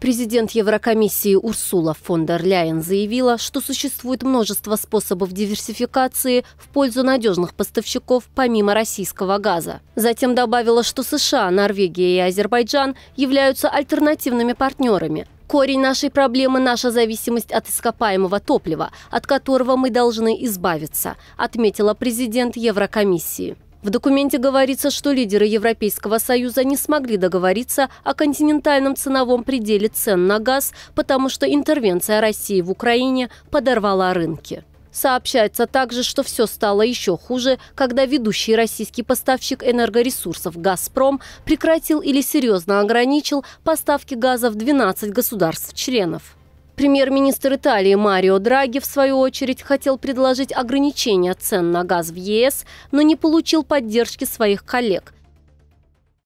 Президент Еврокомиссии Урсула фон дер Ляйен заявила, что существует множество способов диверсификации в пользу надежных поставщиков помимо российского газа. Затем добавила, что США, Норвегия и Азербайджан являются альтернативными партнерами, Корень нашей проблемы – наша зависимость от ископаемого топлива, от которого мы должны избавиться, отметила президент Еврокомиссии. В документе говорится, что лидеры Европейского Союза не смогли договориться о континентальном ценовом пределе цен на газ, потому что интервенция России в Украине подорвала рынки. Сообщается также, что все стало еще хуже, когда ведущий российский поставщик энергоресурсов «Газпром» прекратил или серьезно ограничил поставки газа в 12 государств-членов. Премьер-министр Италии Марио Драги, в свою очередь, хотел предложить ограничение цен на газ в ЕС, но не получил поддержки своих коллег –